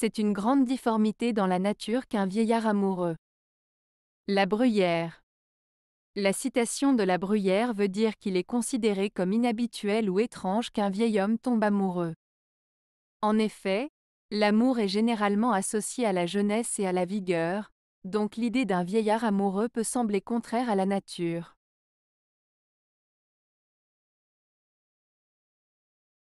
C'est une grande difformité dans la nature qu'un vieillard amoureux. La bruyère. La citation de la bruyère veut dire qu'il est considéré comme inhabituel ou étrange qu'un vieil homme tombe amoureux. En effet, l'amour est généralement associé à la jeunesse et à la vigueur, donc l'idée d'un vieillard amoureux peut sembler contraire à la nature.